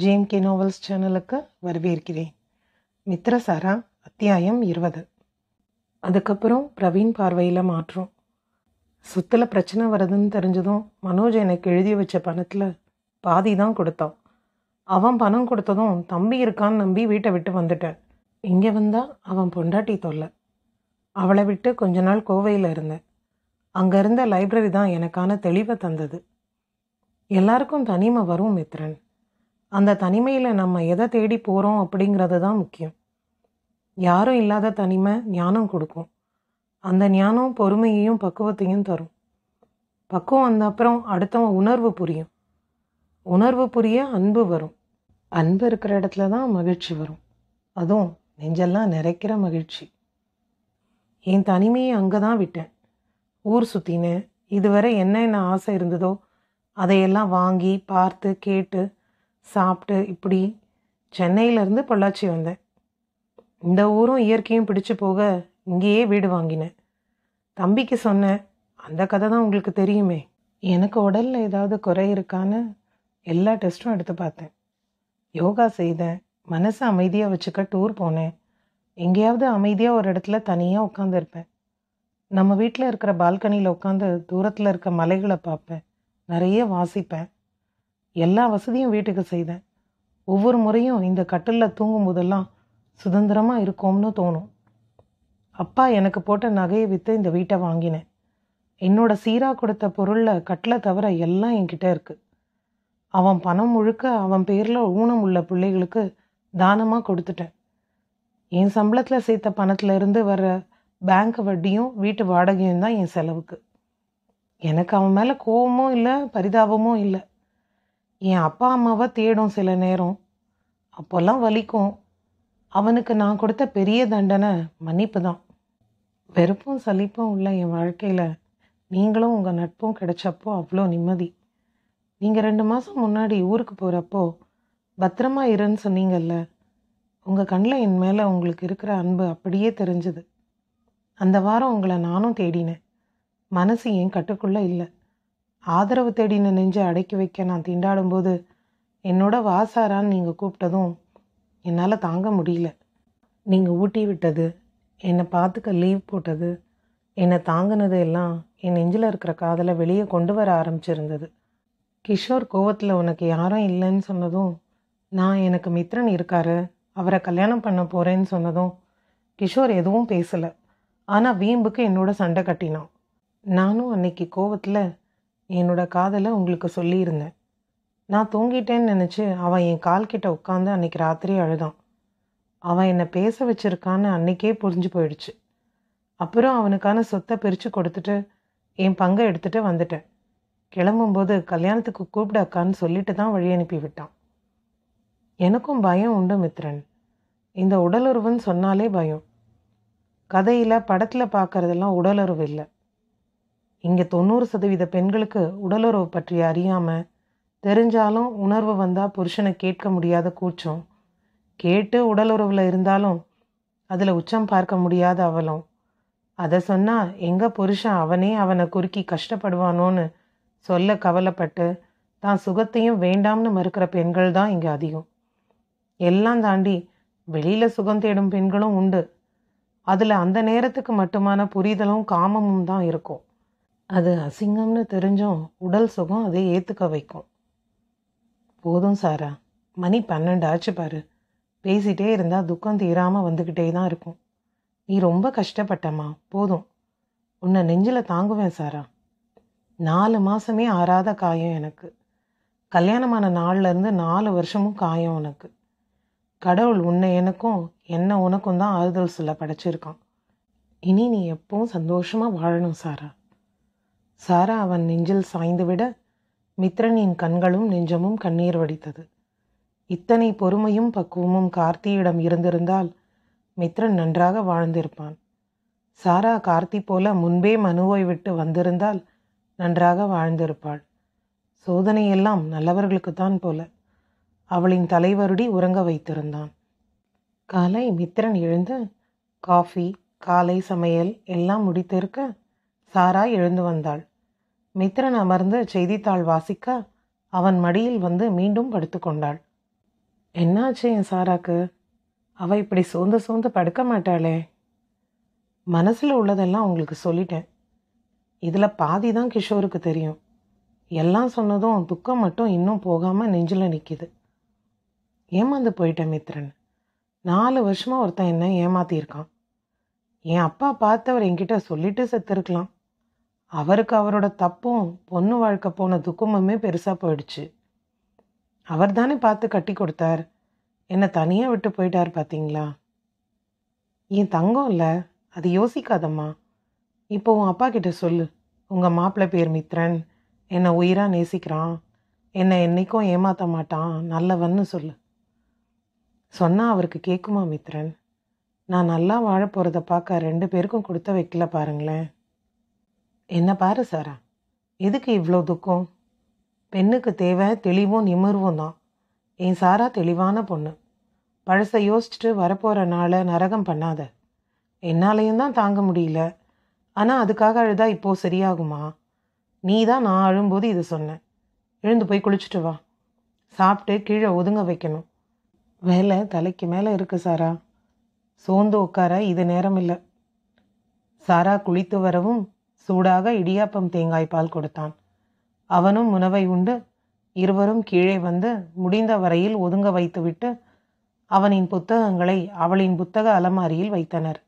K novels சேனலுக்கு வரவேற்கிறேன் மித்ரசாரா அத்தியாயம் இருபது அதுக்கப்புறம் பிரவீன் பார்வையில் மாற்றம் சுத்தில் பிரச்சனை வருதுன்னு தெரிஞ்சதும் மனோஜ் எனக்கு எழுதி வச்ச பணத்தில் பாதி தான் கொடுத்தான் அவன் பணம் கொடுத்ததும் தம்பி இருக்கான்னு நம்பி வீட்டை விட்டு வந்துட்டேன் இங்கே வந்தால் அவன் பொண்டாட்டி தொல்லை அவளை விட்டு கொஞ்ச நாள் கோவையில் இருந்தேன் அங்கே இருந்த லைப்ரரி தான் எனக்கான தெளிவை தந்தது எல்லாருக்கும் தனிமை வரும் மித்ரன் அந்த தனிமையில் நம்ம எதை தேடி போகிறோம் அப்படிங்கிறது தான் முக்கியம் யாரும் இல்லாத தனிமை ஞானம் கொடுக்கும் அந்த ஞானம் பொறுமையையும் பக்குவத்தையும் தரும் பக்குவம் வந்த அப்புறம் அடுத்தவன் உணர்வு புரியும் உணர்வு புரிய அன்பு வரும் அன்பு இருக்கிற இடத்துல தான் மகிழ்ச்சி வரும் அதுவும் நெஞ்செல்லாம் நிறைக்கிற மகிழ்ச்சி என் தனிமையை அங்கே தான் விட்டேன் ஊர் சுற்றினேன் இதுவரை என்ன என்ன ஆசை இருந்ததோ அதையெல்லாம் வாங்கி பார்த்து கேட்டு சாப்பிட்டு இப்படி சென்னையிலேருந்து பொள்ளாச்சி வந்தேன் இந்த ஊரும் இயற்கையும் பிடிச்சு போக இங்கேயே வீடு வாங்கினேன் தம்பிக்கு சொன்னேன் அந்த கதை தான் உங்களுக்கு தெரியுமே எனக்கு உடலில் ஏதாவது குறை இருக்கான்னு எல்லா டெஸ்ட்டும் எடுத்து பார்த்தேன் யோகா செய்தேன் மனசை அமைதியாக வச்சுக்க டூர் போனேன் எங்கேயாவது அமைதியாக ஒரு இடத்துல தனியாக உட்காந்துருப்பேன் நம்ம வீட்டில் இருக்கிற பால்கனியில் உட்காந்து தூரத்தில் இருக்க மலைகளை பார்ப்பேன் நிறைய வாசிப்பேன் எல்லா வசதியும் வீட்டுக்கு செய்தேன் ஒவ்வொரு முறையும் இந்த கட்டிலில் தூங்கும் போதெல்லாம் சுதந்திரமாக இருக்கோம்னு தோணும் அப்பா எனக்கு போட்ட நகையை விற்று இந்த வீட்டை வாங்கினேன் என்னோட சீரா கொடுத்த பொருளில் கட்டில் தவிர எல்லாம் என்கிட்ட இருக்குது அவன் பணம் முழுக்க அவன் பேரில் ஊனம் உள்ள பிள்ளைகளுக்கு தானமாக கொடுத்துட்டேன் என் சம்பளத்தில் சேர்த்த பணத்திலேருந்து இருந்து வர்ற பேங்க் வட்டியும் வீட்டு வாடகையும் தான் என் செலவுக்கு எனக்கு அவன் மேலே கோபமும் இல்லை பரிதாபமும் இல்லை என் அப்பா அம்மாவை தேடும் சில நேரம் அப்போல்லாம் வலிக்கும் அவனுக்கு நான் கொடுத்த பெரிய தண்டனை மன்னிப்பு தான் வெறுப்பும் சலிப்பும் உள்ள என் வாழ்க்கையில் நீங்களும் உங்கள் நட்பும் கிடைச்சப்போ அவ்வளோ நிம்மதி நீங்கள் ரெண்டு மாதம் முன்னாடி ஊருக்கு போகிறப்போ பத்திரமா இருன்னு சொன்னீங்கல்ல உங்கள் கண்ணில் என் மேலே உங்களுக்கு இருக்கிற அன்பு அப்படியே தெரிஞ்சுது அந்த வாரம் உங்களை நானும் தேடினேன் மனசு என் கட்டுக்குள்ளே இல்லை ஆதரவு தேடின நெஞ்சை அடக்கி வைக்க நான் திண்டாடும்போது என்னோட வாசாரான்னு நீங்கள் கூப்பிட்டதும் என்னால் தாங்க முடியல நீங்கள் ஊட்டி விட்டது என்னை பார்த்துக்க லீவ் போட்டது என்னை தாங்கினது எல்லாம் என் நெஞ்சில் இருக்கிற காதலை வெளியே கொண்டு வர ஆரம்பிச்சிருந்தது கிஷோர் கோவத்தில் உனக்கு யாரும் இல்லைன்னு சொன்னதும் நான் எனக்கு மித்ரன் இருக்காரு அவரை கல்யாணம் பண்ண போகிறேன்னு சொன்னதும் கிஷோர் எதுவும் பேசலை ஆனால் வீம்புக்கு என்னோட சண்டை கட்டினான் நானும் அன்னைக்கு கோவத்தில் என்னோடய காதலை உங்களுக்கு சொல்லியிருந்தேன் நான் தூங்கிட்டேன்னு நினச்சி அவன் என் கால் கிட்ட உட்காந்து அன்றைக்கி ராத்திரி அழுதான் அவன் என்னை பேச வச்சுருக்கான்னு அன்றைக்கே புரிஞ்சு போயிடுச்சு அப்புறம் அவனுக்கான சொத்தை பிரித்து கொடுத்துட்டு என் பங்கை எடுத்துகிட்டு வந்துட்டேன் கிளம்பும்போது கல்யாணத்துக்கு கூப்பிட அக்கான்னு சொல்லிட்டு தான் வழி அனுப்பி விட்டான் எனக்கும் பயம் உண்டு மித்ரன் இந்த உடலுறவுன்னு சொன்னாலே பயம் கதையில் படத்தில் பார்க்குறதெல்லாம் உடலுறவு இல்லை இங்கே தொண்ணூறு சதவீத பெண்களுக்கு உடலுறவு பற்றி அறியாமல் தெரிஞ்சாலும் உணர்வு வந்தால் புருஷனை கேட்க முடியாத கூச்சம் கேட்டு உடலுறவில் இருந்தாலும் அதில் உச்சம் பார்க்க முடியாத அவலம் அதை சொன்னால் எங்கள் புருஷன் அவனே அவனை குறுக்கி கஷ்டப்படுவானோன்னு சொல்ல கவலைப்பட்டு தான் சுகத்தையும் வேண்டாம்னு மறுக்கிற பெண்கள் தான் இங்கே அதிகம் எல்லாம் தாண்டி வெளியில் சுகம் தேடும் பெண்களும் உண்டு அதில் அந்த நேரத்துக்கு மட்டுமான புரிதலும் காமமும் தான் இருக்கும் அது அசிங்கம்னு தெரிஞ்சும் உடல் சுகம் அதை ஏற்றுக்க வைக்கும் போதும் சாரா மணி பன்னெண்டு ஆச்சு பாரு பேசிகிட்டே இருந்தால் துக்கம் தீராமல் வந்துக்கிட்டே தான் இருக்கும் நீ ரொம்ப கஷ்டப்பட்டம்மா போதும் உன்னை நெஞ்சில் தாங்குவேன் சாரா நாலு மாதமே ஆறாத காயம் எனக்கு கல்யாணமான நாள்லேருந்து நாலு வருஷமும் காயம் உனக்கு கடவுள் உன்னை எனக்கும் என்ன உனக்கும் தான் ஆறுதல் சொல்ல படைச்சிருக்கான் இனி நீ எப்பவும் சந்தோஷமாக வாழணும் சாரா சாரா அவன் நெஞ்சில் சாய்ந்துவிட மித்ரனின் கண்களும் நெஞ்சமும் கண்ணீர் வடித்தது இத்தனை பொறுமையும் பக்குவமும் கார்த்தியிடம் இருந்திருந்தால் மித்ரன் நன்றாக வாழ்ந்திருப்பான் சாரா கார்த்தி போல முன்பே மனுவை விட்டு வந்திருந்தால் நன்றாக வாழ்ந்திருப்பாள் சோதனையெல்லாம் நல்லவர்களுக்குத்தான் போல அவளின் தலைவருடி உறங்க வைத்திருந்தான் காலை மித்ரன் எழுந்து காஃபி காலை சமையல் எல்லாம் முடித்திருக்க சாரா எழுந்து வந்தாள் மித்ரன் அமர்ந்து செய்தித்தாள் வாசிக்க அவன் மடியில் வந்து மீண்டும் படுத்துக்கொண்டாள் என்னாச்சு என் சாராக்கு அவள் இப்படி சோர்ந்து சோர்ந்து படுக்க மாட்டாளே மனசில் உள்ளதெல்லாம் உங்களுக்கு சொல்லிட்டேன் இதில் பாதி தான் கிஷோருக்கு தெரியும் எல்லாம் சொன்னதும் துக்கம் மட்டும் இன்னும் போகாமல் நெஞ்சில் நிற்கிது ஏமாந்து போயிட்டேன் மித்ரன் நாலு வருஷமாக ஒருத்தன் என்ன ஏமாத்தியிருக்கான் என் அப்பா பார்த்தவர் என்கிட்ட சொல்லிட்டு செத்துருக்கலாம் அவருக்கு அவரோட தப்பும் பொண்ணு வாழ்க்கை போன துக்கமுமே பெருசாக போயிடுச்சு அவர் தானே பார்த்து கட்டி கொடுத்தார் என்னை தனியாக விட்டு போயிட்டார் பார்த்தீங்களா என் தங்கம் இல்லை அது யோசிக்காதம்மா இப்போ உன் அப்பா கிட்ட சொல்லு உங்கள் மாப்பிள்ளை பேர் மித்ரன் என்னை உயிராக நேசிக்கிறான் என்னை என்றைக்கும் ஏமாற்ற மாட்டான் நல்லவன்னு சொல்லு சொன்னால் அவருக்கு கேட்குமா மித்ரன் நான் நல்லா வாழ போகிறத பார்க்க ரெண்டு பேருக்கும் கொடுத்த வைக்கல பாருங்களேன் என்ன பாரு சாரா எதுக்கு இவ்வளோ துக்கம் பெண்ணுக்கு தேவை தெளிவும் நிமிர்வும் தான் என் சாரா தெளிவான பொண்ணு பழசை யோசிச்சுட்டு வரப்போகிறனால நரகம் பண்ணாத என்னாலையும் தான் தாங்க முடியல ஆனால் அதுக்காக அழுதா இப்போது சரியாகுமா நீ தான் நான் அழும்போது இது சொன்னேன் எழுந்து போய் குளிச்சுட்டு வா சாப்பிட்டு கீழே ஒதுங்க வைக்கணும் வேலை தலைக்கு மேலே இருக்குது சாரா சோர்ந்து உட்கார இது நேரம் இல்லை சாரா குளித்து வரவும் சூடாக இடியாப்பம் தேங்காய் பால் கொடுத்தான் அவனும் உணவை உண்டு இருவரும் கீழே வந்து முடிந்த வரையில் ஒதுங்க வைத்துவிட்டு அவனின் புத்தகங்களை அவளின் புத்தக அலமாரியில் வைத்தனர்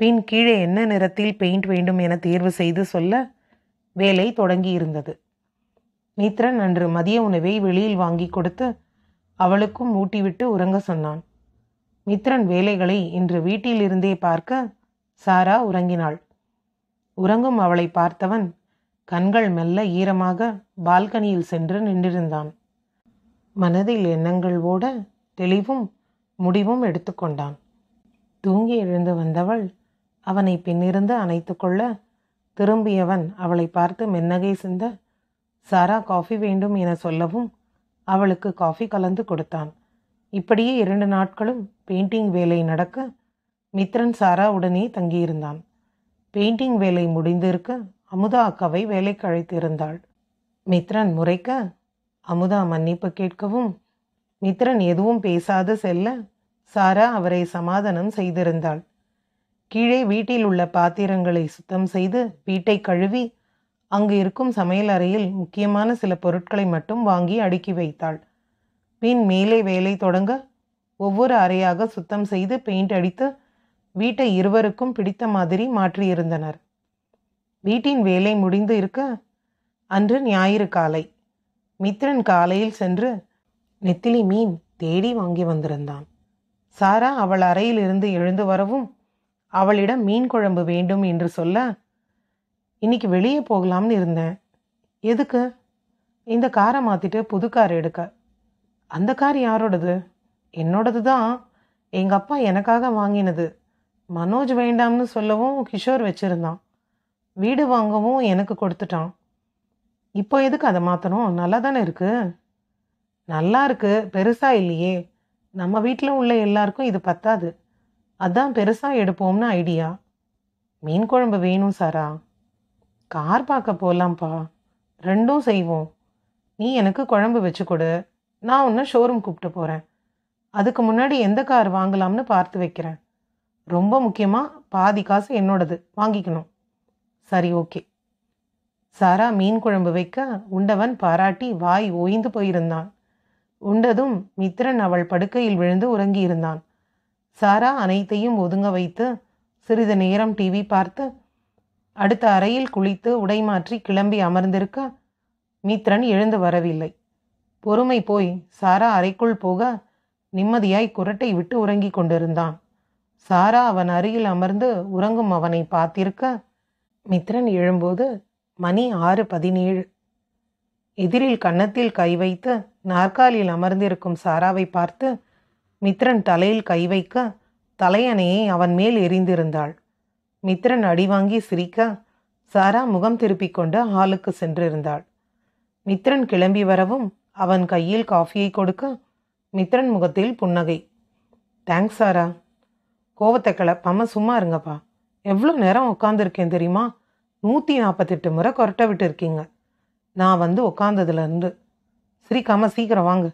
பின் கீழே என்ன நிறத்தில் பெயிண்ட் வேண்டும் என தேர்வு செய்து சொல்ல வேலை தொடங்கியிருந்தது மித்ரன் அன்று மதிய உணவை வெளியில் வாங்கி கொடுத்து அவளுக்கும் ஊட்டிவிட்டு உறங்க சொன்னான் மித்ரன் வேலைகளை இன்று வீட்டிலிருந்தே பார்க்க சாரா உறங்கினாள் உறங்கும் அவளை பார்த்தவன் கண்கள் மெல்ல ஈரமாக பால்கனியில் சென்று நின்றிருந்தான் மனதில் எண்ணங்கள் ஓட தெளிவும் முடிவும் எடுத்துக்கொண்டான் தூங்கி எழுந்து வந்தவள் அவனை பின்னிருந்து அணைத்து கொள்ள திரும்பியவன் அவளை பார்த்து மென்னகை சிந்த சாரா காஃபி வேண்டும் என சொல்லவும் அவளுக்கு காஃபி கலந்து கொடுத்தான் இப்படியே இரண்டு நாட்களும் பெயிண்டிங் வேலை நடக்க மித்ரன் சாரா உடனே தங்கியிருந்தான் பெயிண்டிங் வேலை முடிந்திருக்க அமுதா அக்காவை வேலைக்கு அழைத்திருந்தாள் மித்ரன் முறைக்க அமுதா மன்னிப்பு கேட்கவும் மித்ரன் எதுவும் பேசாது செல்ல சாரா அவரை சமாதானம் செய்திருந்தாள் கீழே வீட்டில் உள்ள பாத்திரங்களை சுத்தம் செய்து வீட்டை கழுவி அங்கு இருக்கும் சமையல் அறையில் முக்கியமான சில பொருட்களை மட்டும் வாங்கி அடுக்கி வைத்தாள் பின் மேலே வேலை தொடங்க ஒவ்வொரு அறையாக சுத்தம் செய்து பெயிண்ட் அடித்து வீட்டை இருவருக்கும் பிடித்த மாதிரி மாற்றியிருந்தனர் வீட்டின் வேலை முடிந்து இருக்க அன்று ஞாயிறு காலை மித்ரன் காலையில் சென்று நெத்திலி மீன் தேடி வாங்கி வந்திருந்தான் சாரா அவள் அறையிலிருந்து எழுந்து வரவும் அவளிடம் மீன் குழம்பு வேண்டும் என்று சொல்ல இன்னைக்கு வெளியே போகலாம்னு இருந்தேன் எதுக்கு இந்த காரை மாற்றிட்டு புது கார் எடுக்க அந்த கார் யாரோடது என்னோடது தான் எங்கள் அப்பா எனக்காக வாங்கினது மனோஜ் வேண்டாம்னு சொல்லவும் கிஷோர் வச்சுருந்தான் வீடு வாங்கவும் எனக்கு கொடுத்துட்டான் இப்போ எதுக்கு அதை மாற்றணும் நல்லா தானே இருக்குது நல்லா இருக்குது பெருசாக இல்லையே நம்ம வீட்டில் உள்ள எல்லாருக்கும் இது பத்தாது அதான் பெருசாக எடுப்போம்னு ஐடியா மீன் குழம்பு வேணும் சாரா கார் பார்க்க போகலாம்ப்பா ரெண்டும் செய்வோம் நீ எனக்கு குழம்பு வச்சு கொடு நான் ஒன்று ஷோரூம் கூப்பிட்டு போகிறேன் அதுக்கு முன்னாடி எந்த கார் வாங்கலாம்னு பார்த்து வைக்கிறேன் ரொம்ப முக்கியமாக பாதி காசு என்னோடது வாங்கிக்கணும் சரி ஓகே சாரா மீன் குழம்பு வைக்க உண்டவன் பாராட்டி வாய் ஓய்ந்து போயிருந்தான் உண்டதும் மித்திரன் அவள் படுக்கையில் விழுந்து உறங்கியிருந்தான் சாரா அனைத்தையும் ஒதுங்க வைத்து சிறிது நேரம் டிவி பார்த்து அடுத்த அறையில் குளித்து உடை மாற்றி கிளம்பி அமர்ந்திருக்க மித்ரன் எழுந்து வரவில்லை பொறுமை போய் சாரா அறைக்குள் போக நிம்மதியாய் குரட்டை விட்டு உறங்கிக் கொண்டிருந்தான் சாரா அவன் அருகில் அமர்ந்து உறங்கும் அவனை பார்த்திருக்க மித்ரன் எழும்போது மணி ஆறு பதினேழு எதிரில் கன்னத்தில் கை வைத்து நாற்காலியில் அமர்ந்திருக்கும் சாராவை பார்த்து மித்ரன் தலையில் கை வைக்க தலையணையை அவன் மேல் எரிந்திருந்தாள் மித்ரன் அடிவாங்கி சிரிக்க சாரா முகம் திருப்பிக் கொண்டு ஹாலுக்கு சென்றிருந்தாள் மித்ரன் கிளம்பி வரவும் அவன் கையில் காஃபியை கொடுக்க மித்ரன் முகத்தில் புன்னகை தேங்க்ஸ் சாரா கோவத்தை கிளப்பாம சும்மா இருங்கப்பா எவ்வளோ நேரம் உட்காந்துருக்கேன் தெரியுமா நூற்றி நாற்பத்தெட்டு முறை கொரட்டை விட்டு இருக்கீங்க நான் வந்து உட்காந்ததுலேருந்து சிரிக்காமல் சீக்கிரம் வாங்க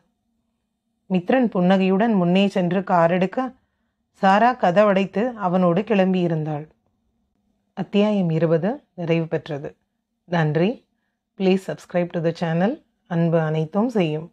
மித்ரன் புன்னகையுடன் முன்னே சென்று கார் எடுக்க சாரா கதவடைத்து அவனோடு கிளம்பி இருந்தாள் அத்தியாயம் இருபது நிறைவு பெற்றது நன்றி please subscribe to the channel அன்பு அனைத்தும் செய்யும்